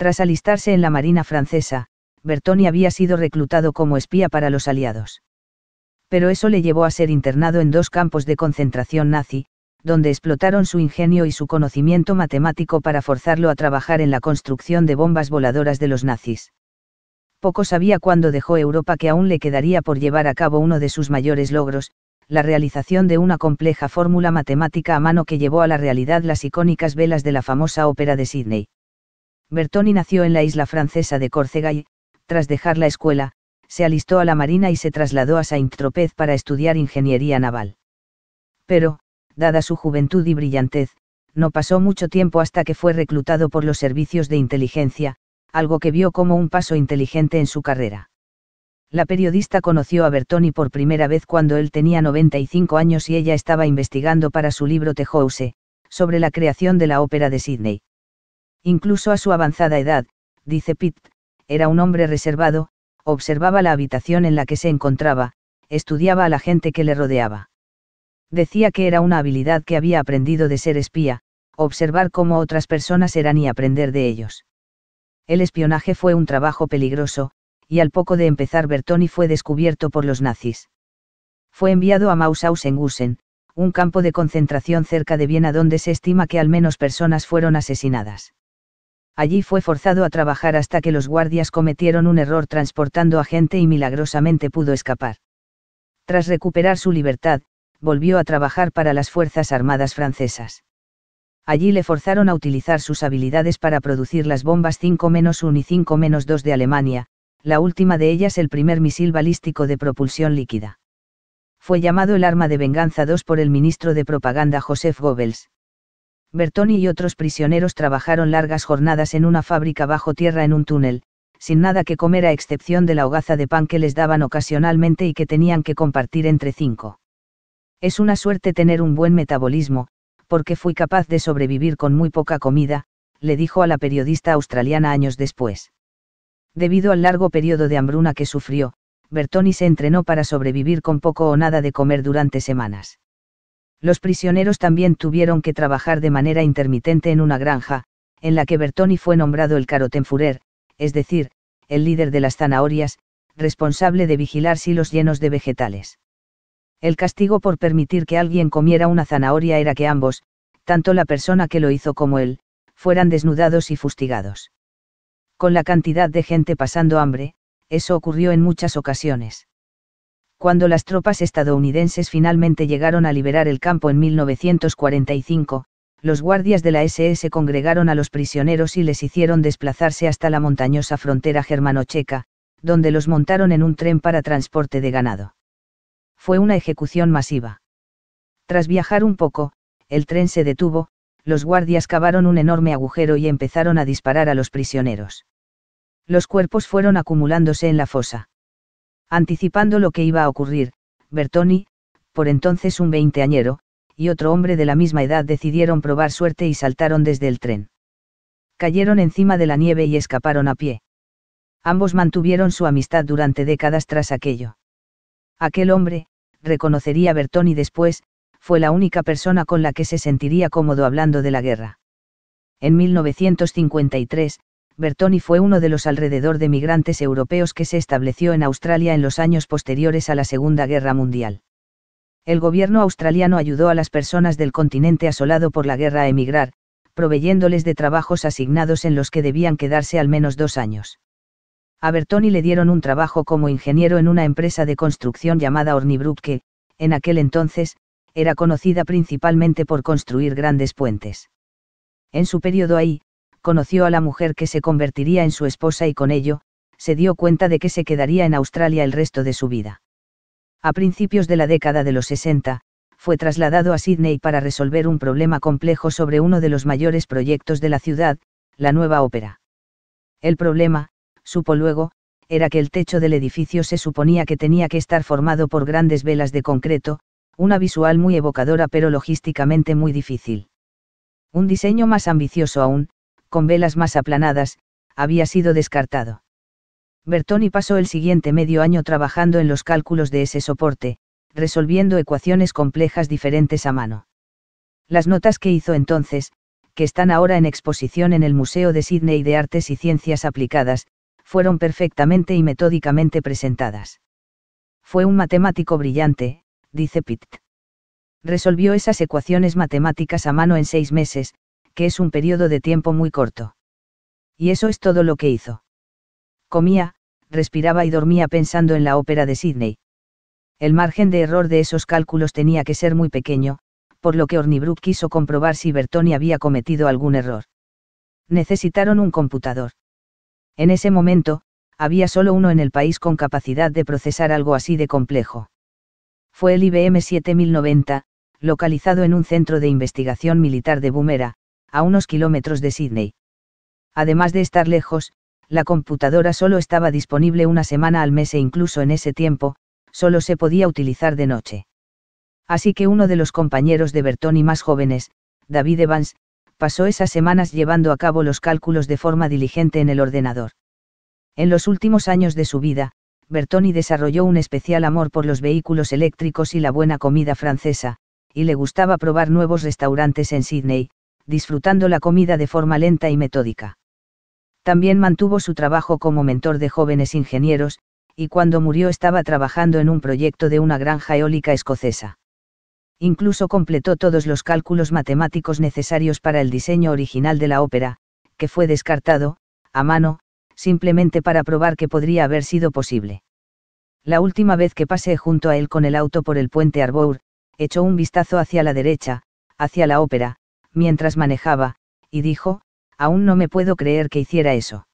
Tras alistarse en la Marina francesa, Bertoni había sido reclutado como espía para los aliados. Pero eso le llevó a ser internado en dos campos de concentración nazi, donde explotaron su ingenio y su conocimiento matemático para forzarlo a trabajar en la construcción de bombas voladoras de los nazis. Poco sabía cuando dejó Europa que aún le quedaría por llevar a cabo uno de sus mayores logros, la realización de una compleja fórmula matemática a mano que llevó a la realidad las icónicas velas de la famosa ópera de Sydney. Bertoni nació en la isla francesa de Córcega y, tras dejar la escuela, se alistó a la Marina y se trasladó a Saint-Tropez para estudiar ingeniería naval. Pero, dada su juventud y brillantez, no pasó mucho tiempo hasta que fue reclutado por los servicios de inteligencia, algo que vio como un paso inteligente en su carrera. La periodista conoció a Bertoni por primera vez cuando él tenía 95 años y ella estaba investigando para su libro Tejouse, sobre la creación de la ópera de Sydney. Incluso a su avanzada edad, dice Pitt, era un hombre reservado, observaba la habitación en la que se encontraba, estudiaba a la gente que le rodeaba. Decía que era una habilidad que había aprendido de ser espía, observar cómo otras personas eran y aprender de ellos. El espionaje fue un trabajo peligroso, y al poco de empezar Bertoni fue descubierto por los nazis. Fue enviado a Mauthausen-Gusen, un campo de concentración cerca de Viena donde se estima que al menos personas fueron asesinadas. Allí fue forzado a trabajar hasta que los guardias cometieron un error transportando a gente y milagrosamente pudo escapar. Tras recuperar su libertad, volvió a trabajar para las Fuerzas Armadas francesas. Allí le forzaron a utilizar sus habilidades para producir las bombas 5-1 y 5-2 de Alemania, la última de ellas el primer misil balístico de propulsión líquida. Fue llamado el arma de venganza 2 por el ministro de propaganda Joseph Goebbels. Bertoni y otros prisioneros trabajaron largas jornadas en una fábrica bajo tierra en un túnel, sin nada que comer a excepción de la hogaza de pan que les daban ocasionalmente y que tenían que compartir entre cinco. Es una suerte tener un buen metabolismo, porque fui capaz de sobrevivir con muy poca comida, le dijo a la periodista australiana años después. Debido al largo periodo de hambruna que sufrió, Bertoni se entrenó para sobrevivir con poco o nada de comer durante semanas. Los prisioneros también tuvieron que trabajar de manera intermitente en una granja, en la que Bertoni fue nombrado el carotenfurer, es decir, el líder de las zanahorias, responsable de vigilar silos llenos de vegetales. El castigo por permitir que alguien comiera una zanahoria era que ambos, tanto la persona que lo hizo como él, fueran desnudados y fustigados. Con la cantidad de gente pasando hambre, eso ocurrió en muchas ocasiones cuando las tropas estadounidenses finalmente llegaron a liberar el campo en 1945, los guardias de la SS congregaron a los prisioneros y les hicieron desplazarse hasta la montañosa frontera germano-checa, donde los montaron en un tren para transporte de ganado. Fue una ejecución masiva. Tras viajar un poco, el tren se detuvo, los guardias cavaron un enorme agujero y empezaron a disparar a los prisioneros. Los cuerpos fueron acumulándose en la fosa. Anticipando lo que iba a ocurrir, Bertoni, por entonces un veinteañero, y otro hombre de la misma edad decidieron probar suerte y saltaron desde el tren. Cayeron encima de la nieve y escaparon a pie. Ambos mantuvieron su amistad durante décadas tras aquello. Aquel hombre, reconocería Bertoni después, fue la única persona con la que se sentiría cómodo hablando de la guerra. En 1953, Bertoni fue uno de los alrededor de migrantes europeos que se estableció en Australia en los años posteriores a la Segunda Guerra Mundial. El gobierno australiano ayudó a las personas del continente asolado por la guerra a emigrar, proveyéndoles de trabajos asignados en los que debían quedarse al menos dos años. A Bertoni le dieron un trabajo como ingeniero en una empresa de construcción llamada Ornibrook que, en aquel entonces, era conocida principalmente por construir grandes puentes. En su periodo ahí, conoció a la mujer que se convertiría en su esposa y con ello, se dio cuenta de que se quedaría en Australia el resto de su vida. A principios de la década de los 60, fue trasladado a Sydney para resolver un problema complejo sobre uno de los mayores proyectos de la ciudad, la nueva ópera. El problema, supo luego, era que el techo del edificio se suponía que tenía que estar formado por grandes velas de concreto, una visual muy evocadora pero logísticamente muy difícil. Un diseño más ambicioso aún, con velas más aplanadas, había sido descartado. Bertoni pasó el siguiente medio año trabajando en los cálculos de ese soporte, resolviendo ecuaciones complejas diferentes a mano. Las notas que hizo entonces, que están ahora en exposición en el Museo de Sydney de Artes y Ciencias Aplicadas, fueron perfectamente y metódicamente presentadas. Fue un matemático brillante, dice Pitt. Resolvió esas ecuaciones matemáticas a mano en seis meses, que es un periodo de tiempo muy corto. Y eso es todo lo que hizo. Comía, respiraba y dormía pensando en la ópera de Sydney. El margen de error de esos cálculos tenía que ser muy pequeño, por lo que Ornibrook quiso comprobar si Bertoni había cometido algún error. Necesitaron un computador. En ese momento, había solo uno en el país con capacidad de procesar algo así de complejo. Fue el IBM 7090, localizado en un centro de investigación militar de Boomera a unos kilómetros de Sydney. Además de estar lejos, la computadora solo estaba disponible una semana al mes e incluso en ese tiempo, solo se podía utilizar de noche. Así que uno de los compañeros de Bertoni más jóvenes, David Evans, pasó esas semanas llevando a cabo los cálculos de forma diligente en el ordenador. En los últimos años de su vida, Bertoni desarrolló un especial amor por los vehículos eléctricos y la buena comida francesa, y le gustaba probar nuevos restaurantes en Sydney, disfrutando la comida de forma lenta y metódica. También mantuvo su trabajo como mentor de jóvenes ingenieros, y cuando murió estaba trabajando en un proyecto de una granja eólica escocesa. Incluso completó todos los cálculos matemáticos necesarios para el diseño original de la ópera, que fue descartado, a mano, simplemente para probar que podría haber sido posible. La última vez que pasé junto a él con el auto por el puente Arbour, echó un vistazo hacia la derecha, hacia la ópera, mientras manejaba, y dijo, aún no me puedo creer que hiciera eso.